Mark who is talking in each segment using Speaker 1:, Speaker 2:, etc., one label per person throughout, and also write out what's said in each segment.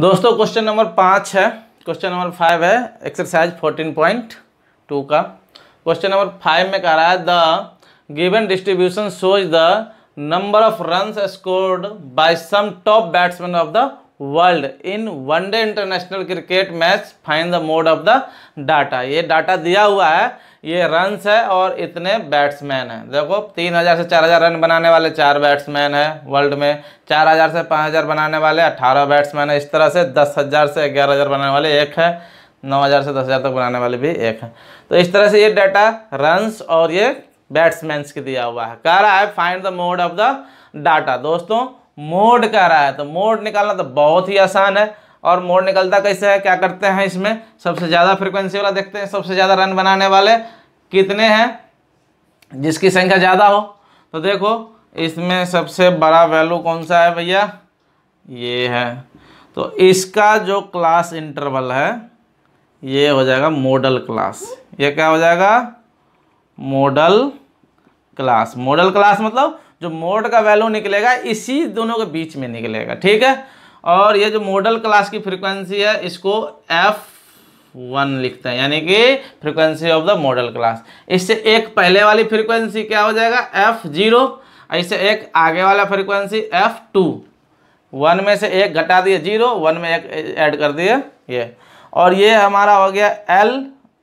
Speaker 1: दोस्तों question number पाँच है क्वेश्चन नंबर फाइव है एक्सरसाइज फोर्टीन पॉइंट टू का क्वेश्चन नंबर फाइव में कह रहा है the given distribution shows the number of run scored by some top batsman of the world in one day international cricket match find the mode of the data ये data दिया हुआ है ये runs है और इतने बैट्समैन हैं देखो तीन हज़ार से चार हज़ार रन बनाने वाले चार बैट्समैन हैं वर्ल्ड में चार हज़ार से पाँच हज़ार बनाने वाले अठारह बैट्समैन है इस तरह से दस हज़ार से ग्यारह हज़ार बनाने वाले एक है नौ हज़ार से दस हज़ार तक बनाने वाले भी एक हैं तो इस तरह से ये डाटा रन्स और ये बैट्समैन की दिया हुआ है कह रहा है find the mode of the data दोस्तों मोड कह रहा है तो मोड निकालना तो बहुत ही आसान है और मोड निकलता कैसे है क्या करते हैं इसमें सबसे ज़्यादा फ्रिक्वेंसी वाला देखते हैं सबसे ज़्यादा रन बनाने वाले कितने हैं जिसकी संख्या ज़्यादा हो तो देखो इसमें सबसे बड़ा वैल्यू कौन सा है भैया ये है तो इसका जो क्लास इंटरवल है ये हो जाएगा मॉडल क्लास ये क्या हो जाएगा मॉडल क्लास मॉडल क्लास मतलब जो मोड का वैल्यू निकलेगा इसी दोनों के बीच में निकलेगा ठीक है और ये जो मॉडल क्लास की फ्रीक्वेंसी है इसको एफ वन लिखते हैं यानी कि frequency of the modal class इससे एक पहले वाली फ्रीक्वेंसी क्या हो जाएगा एफ जीरो इससे एक आगे वाला फ्रीक्वेंसी एफ टू वन में से एक घटा दिए जीरो वन में एक ऐड कर दिए ये और ये हमारा हो गया एल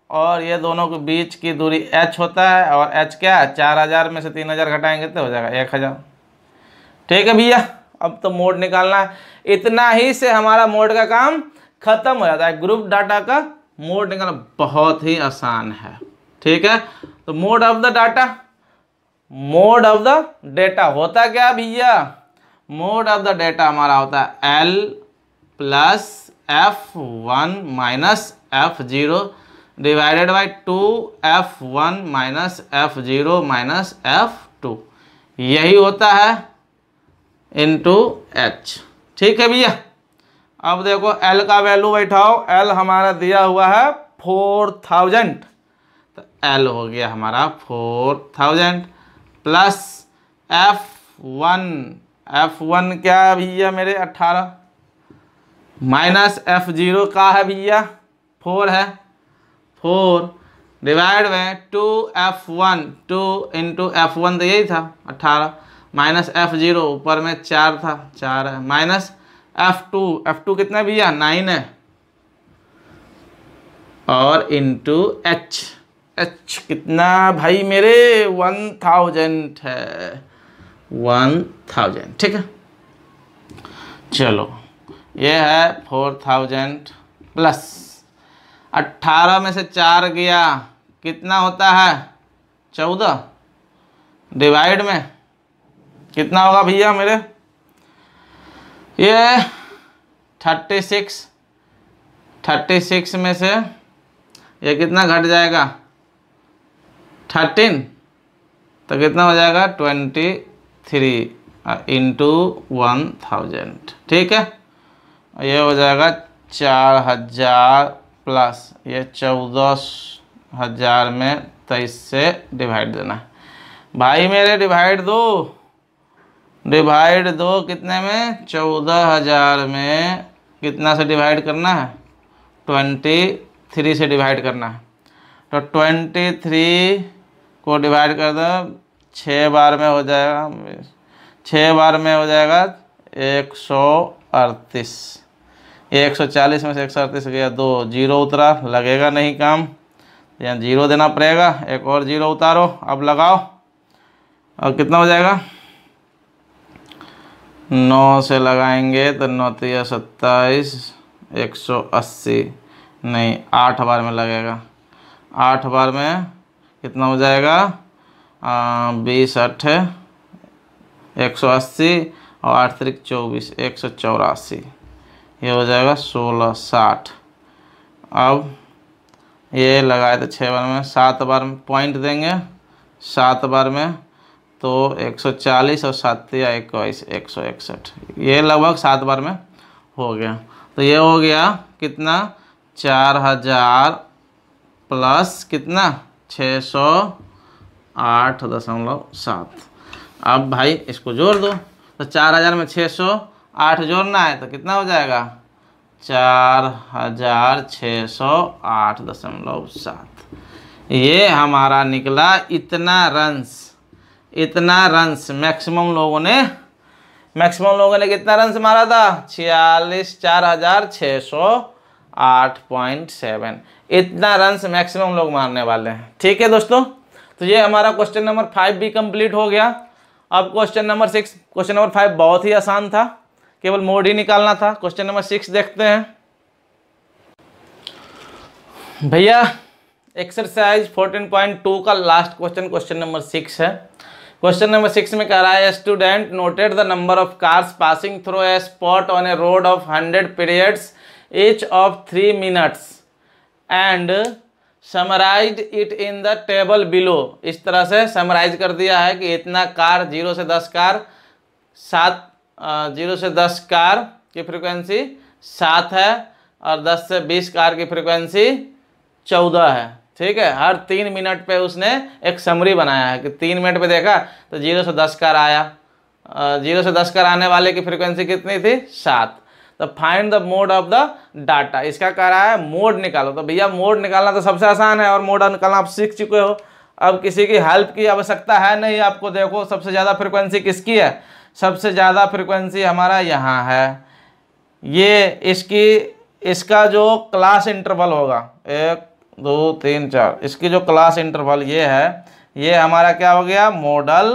Speaker 1: और ये दोनों के बीच की दूरी एच होता है और एच क्या है चार हज़ार में से तीन हज़ार घटाएंगे तो हो जाएगा एक हज़ार ठीक है भैया अब तो मोड निकालना है इतना ही से हमारा मोड का काम ख़त्म हो जाता है ग्रुप डाटा का मोड निकालना बहुत ही आसान है ठीक है तो mode of the data mode of the data होता क्या भैया मोड ऑफ द डेटा हमारा होता है L plus F one minus F zero divided by two F one minus F zero minus F two यही होता है इन टू एच ठीक है भैया अब देखो एल का वैल्यू बैठाओ एल हमारा दिया हुआ है फोर थाउजेंड तो एल हो गया हमारा four thousand plus F one F one क्या है भैया मेरे अट्ठारह माइनस एफ जीरो का है भैया फोर है फोर डिवाइड में two F one two into F one तो यही था अट्ठारह माइनस एफ जीरो ऊपर में चार था चार है minus F two F two कितना भैया नाइन है और इंटू एच एच कितना भाई मेरे वन थाउजेंड है वन थाउजेंड ठीक है चलो ये है फोर थाउजेंड प्लस अट्ठारह में से चार गया कितना होता है चौदह डिवाइड में कितना होगा भैया मेरे ये थर्टी सिक्स थर्टी सिक्स में से ये कितना घट जाएगा थर्टीन तो कितना हो जाएगा twenty three into one thousand ठीक है ये हो जाएगा चार हज़ार प्लस ये चौदह हज़ार में तेईस से डिवाइड देना भाई मेरे डिवाइड दो डिवाइड दो कितने में चौदह हज़ार में कितना से डिवाइड करना है ट्वेंटी थ्री से डिवाइड करना है तो ट्वेंटी थ्री को डिवाइड कर दो छः बार में हो जाएगा छः बार में हो जाएगा एक सौ अड़तीस ये 140 में से एक गया दो जीरो उतरा लगेगा नहीं काम यहाँ जीरो देना पड़ेगा एक और जीरो उतारो अब लगाओ और कितना हो जाएगा नौ से लगाएंगे तो नौ तीस सत्ताईस एक सौ अस्सी नहीं आठ बार में लगेगा आठ बार में कितना हो जाएगा बीस अठ एक सौ अस्सी और आठ तरीक चौबीस एक सौ चौरासी ये हो जाएगा सोलह साठ अब ये लगाए थे तो छः बार में सात बार में पॉइंट देंगे सात बार में तो 140 और सात या इक्कीस एक सौ इकसठ ये लगभग सात बार में हो गया तो ये हो गया कितना चार हज़ार प्लस कितना छः सौ आठ दशमलव सात अब भाई इसको जोड़ दो तो चार हज़ार में छः सौ आठ जोड़ना है तो कितना हो जाएगा चार हजार छः सौ आठ दशमलव सात ये हमारा निकला इतना रन्स इतना रन्स मैक्सिमम लोगों ने मैक्सिमम लोगों ने कितना रन्स मारा था छियालीस चार हज़ार छः सौ आठ पॉइंट सेवन इतना रन्स मैक्सिमम लोग मारने वाले हैं ठीक है दोस्तों तो ये हमारा क्वेश्चन नंबर फाइव भी कंप्लीट हो गया अब question number six question number five बहुत ही आसान था केवल मोड ही निकालना था क्वेश्चन नंबर सिक्स देखते हैं भैया एक्सरसाइज फोर्टीन पॉइंट टू का last question question number six है क्वेश्चन नंबर सिक्स में कह रहा है student noted the number of cars passing through a spot on a road of hundred periods each of three minutes and summarise it in the table below इस तरह से summarise कर दिया है कि इतना कार जीरो से दस कार सात जीरो से दस कार की फ्रिक्वेंसी सात है और दस से बीस कार की फ्रिक्वेंसी चौदह है ठीक है हर तीन मिनट पे उसने एक समरी बनाया है कि तीन मिनट पे देखा तो जीरो से दस कार आया जीरो से दस कार आने वाले की फ्रिक्वेंसी कितनी थी सात तो find the mode of the data इसका कह रहा है मोड निकालो तो भैया मोड निकालना तो सबसे आसान है और मोड निकालना आप सीख चुके हो अब किसी की हेल्प की आवश्यकता है नहीं आपको देखो सबसे ज़्यादा फ्रिक्वेंसी किसकी है सबसे ज़्यादा फ्रिक्वेंसी हमारा यहाँ है ये इसकी इसका जो क्लास इंटरवल होगा एक दो तीन चार इसकी जो क्लास इंटरवल ये है ये हमारा क्या हो गया मॉडल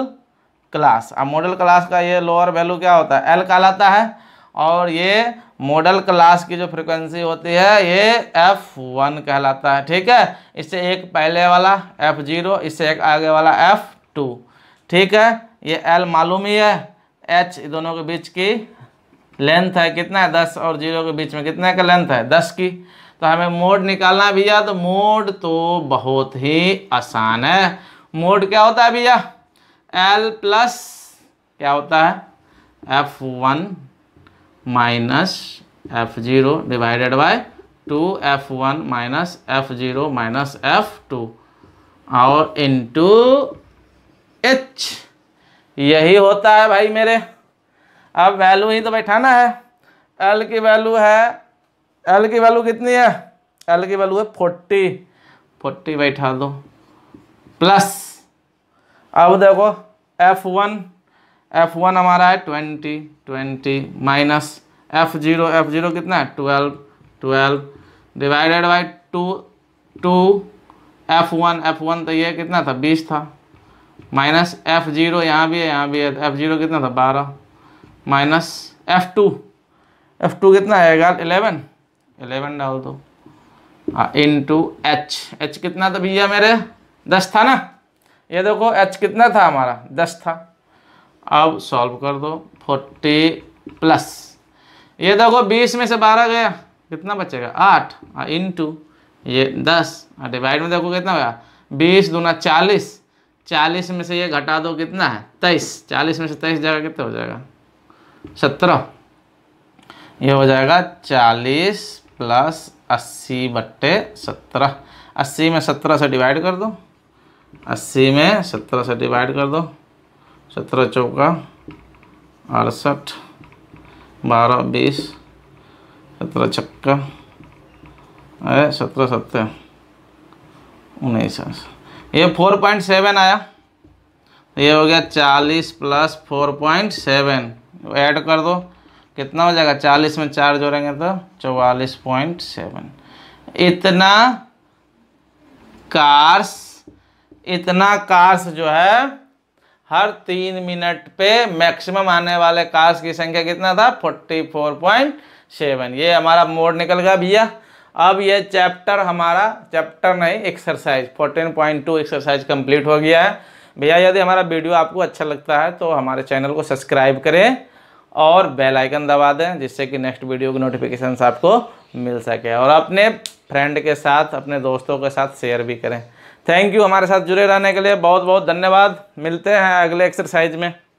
Speaker 1: क्लास अब मॉडल क्लास का ये लोअर वैल्यू क्या होता है एल कहलाता है और ये मॉडल क्लास की जो फ्रिक्वेंसी होती है ये एफ वन कहलाता है ठीक है इससे एक पहले वाला एफ ज़ीरो इससे एक आगे वाला एफ टू ठीक है ये एल मालूम ही है एच दोनों के बीच की लेंथ है कितना है दस और जीरो के बीच में कितना का लेंथ है दस की तो हमें मोड निकालना है भैया तो मोड तो बहुत ही आसान है मोड क्या होता है भैया एल प्लस क्या होता है F one minus F zero divided by two F one minus F zero minus F two और इंटू एच यही होता है भाई मेरे अब वैल्यू ही तो बैठाना है एल की वैल्यू है एल की वैल्यू कितनी है एल की वैल्यू है फोर्टी फोर्टी बैठा दो प्लस अब देखो एफ वन एफ वन हमारा है twenty twenty minus F zero F zero कितना है twelve twelve divided by two two F one F one तो ये कितना था बीस था माइनस एफ जीरो यहाँ भी है यहाँ भी है एफ जीरो कितना था बारह minus F two F two कितना आएगा एलेवन एलेवन डाल दो इन टू एच एच कितना था भैया मेरे दस था ना ये देखो एच कितना था हमारा दस था अब सॉल्व कर दो फोर्टी प्लस ये देखो बीस में से बारह गया कितना बचेगा आठ इन हाँ, टू ये दस डिवाइड हाँ, में देखो कितना गया बीस दूना चालीस चालीस में से ये घटा दो कितना है तेईस चालीस में से तेईस जाएगा कितना हो जाएगा सत्रह ये हो जाएगा चालीस प्लस अस्सी बट्टे सत्रह अस्सी में सत्रह से डिवाइड कर दो अस्सी में सत्रह से डिवाइड कर दो सत्रह चौका अड़सठ बारह बीस सत्रह छक्का अरे सत्रह सत्तर उन्नीस ये फोर पॉइंट सेवन आया ये हो गया चालीस plus four point seven add कर दो कितना हो जाएगा चालीस में चार जोड़ेंगे तो चौवालीस पॉइंट सेवन इतना कार्स इतना कार्स जो है हर तीन मिनट पे मैक्सिमम आने वाले कार्स की संख्या कितना था फोर्टी फोर पॉइंट सेवन ये हमारा मोड निकल गया भैया अब ये चैप्टर हमारा चैप्टर नहीं exercise fourteen point two exercise complete हो गया है भैया यदि हमारा वीडियो आपको अच्छा लगता है तो हमारे चैनल को सब्सक्राइब करें और बेल आइकन दबा दें जिससे कि नेक्स्ट वीडियो की नोटिफिकेशन आपको मिल सके और अपने फ्रेंड के साथ अपने दोस्तों के साथ शेयर भी करें थैंक यू हमारे साथ जुड़े रहने के लिए बहुत बहुत धन्यवाद मिलते हैं अगले एक्सरसाइज में